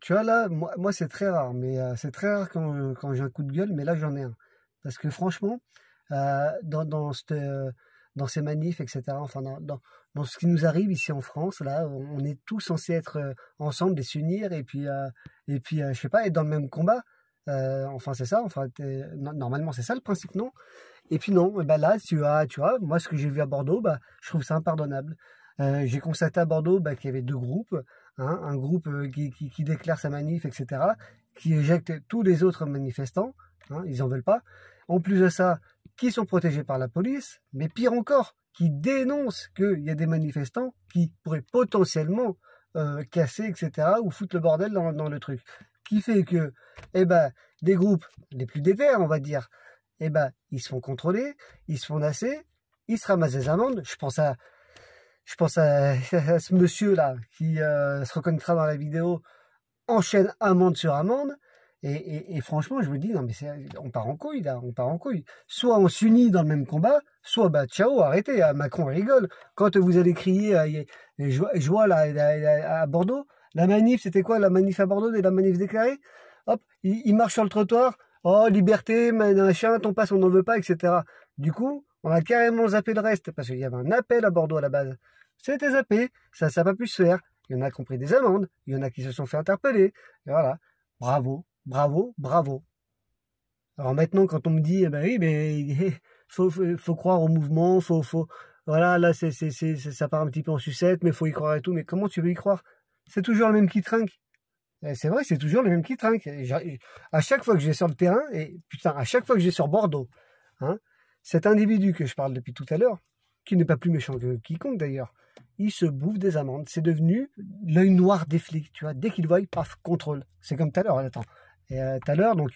tu vois, là, moi, c'est très rare, mais euh, c'est très rare quand, j'ai un coup de gueule, mais là, j'en ai un. Parce que franchement, euh, dans, dans, euh, dans, ces manifs, etc., enfin, dans, dans, ce qui nous arrive ici en France, là, on, est tous censés être ensemble et s'unir, et puis, et puis je sais pas, être dans le même combat. enfin, c'est ça, enfin, normalement, c'est ça le principe, non Et puis, non, eh ben là, tu, tu vois, moi, ce que j'ai vu à Bordeaux, bah, je trouve ça impardonnable. j'ai constaté à Bordeaux bah, qu'il y avait deux groupes. Hein, un groupe euh, qui, déclare sa manif, etc., qui éjecte tous les autres manifestants, hein, ils n'en veulent pas. En plus de ça, qui sont protégés par la police, mais pire encore, qui dénoncent qu'il y a des manifestants qui pourraient potentiellement euh, casser, etc., ou foutre le bordel dans, le truc. Qui fait que, eh ben, des groupes les plus dévers, on va dire, eh ben, ils se font contrôler, ils se font nasser, ils se ramassent des amendes. Je pense à je pense à, ce monsieur-là qui euh, se reconnaîtra dans la vidéo, enchaîne amende sur amende. Et, franchement, je me dis, non, mais on part en couille, on part en couille. Soit on s'unit dans le même combat, soit, bah, ciao, arrêtez, à hein, Macron rigole. Quand vous allez crier, je, à, Bordeaux, la manif, c'était quoi la manif à Bordeaux, la manif déclarée Hop, il, marche sur le trottoir, oh, liberté, machin, ton passe, on n'en veut pas, etc. Du coup, on a carrément zappé le reste parce qu'il y avait un appel à Bordeaux à la base. C'était zappé, ça, ça n'a pas pu se faire. Il y en a qui ont pris des amendes, il y en a qui se sont fait interpeller. Et voilà. Bravo, bravo, bravo. Alors maintenant, quand on me dit, eh ben oui, mais faut, faut, croire au mouvement, faut, faut, voilà, là, ça part un petit peu en sucette, mais il faut y croire et tout. Mais comment tu veux y croire C'est toujours le même qui trinque. C'est vrai, c'est toujours le même qui trinque. À chaque fois que je vais sur le terrain, et putain, à chaque fois que je vais sur Bordeaux, hein, cet individu que je parle depuis tout à l'heure, qui n'est pas plus méchant que quiconque d'ailleurs, il se bouffe des amendes. C'est devenu l'œil noir des flics, tu vois. Dès qu'il voit, paf, contrôle. C'est comme tout à l'heure, attends. Et euh, tout à l'heure, donc,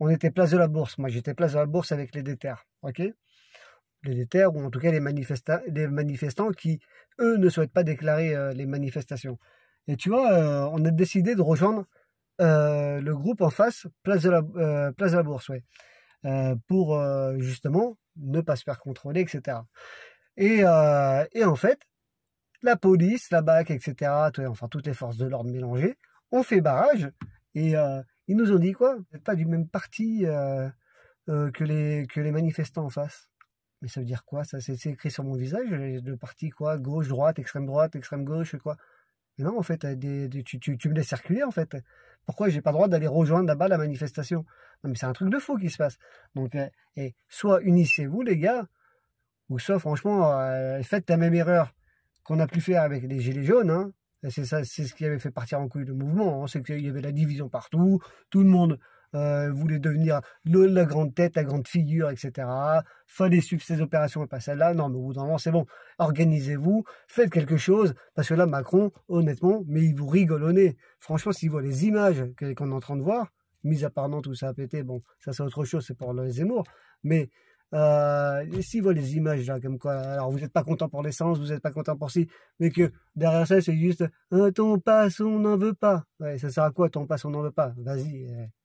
on était place de la bourse. Moi, j'étais place de la bourse avec les déterres, ok Les déterres, ou en tout cas les, manifestants qui, eux, ne souhaitent pas déclarer euh, les manifestations. Et tu vois, euh, on a décidé de rejoindre le groupe en face, place de la, place de la bourse, ouais. Euh, pour euh, justement ne pas se faire contrôler, etc. Euh, et, en fait, la police, la BAC, etc., enfin toutes les forces de l'ordre mélangées, ont fait barrage et ils nous ont dit quoi Vous n'êtes pas du même parti que, les, manifestants en face. Mais ça veut dire quoi Ça, c'est écrit sur mon visage, le parti quoi Gauche, droite, extrême droite, extrême gauche, quoi non, en fait, des, tu, me laisses circuler, en fait. Pourquoi j'ai pas le droit d'aller rejoindre là-bas la manifestation Non, mais c'est un truc de fou qui se passe. Donc, euh, et soit unissez-vous, les gars, ou soit, franchement, euh, faites la même erreur qu'on a pu faire avec les Gilets jaunes. Hein. C'est ça, c'est ce qui avait fait partir en couille le mouvement. Hein. C'est qu'il y avait la division partout, tout le monde vous euh, voulait devenir la grande tête, la grande figure, etc. Fallait suivre ces opérations et pas celle-là. Non, mais au bout d'un moment, c'est bon. Organisez-vous, faites quelque chose, parce que là, Macron, honnêtement, mais il vous rigole au nez. Franchement, s'il voit les images qu'on est en train de voir, mis à part non, tout ça a pété, bon, ça c'est autre chose, c'est pour les Zemmour, mais euh, s'il voit les images là, comme quoi, alors vous n'êtes pas content pour l'essence, vous n'êtes pas content pour si, mais que derrière ça c'est juste, euh, ton passe, on n'en veut pas. Ouais, ça sert à quoi, ton passe, on n'en veut pas Vas-y,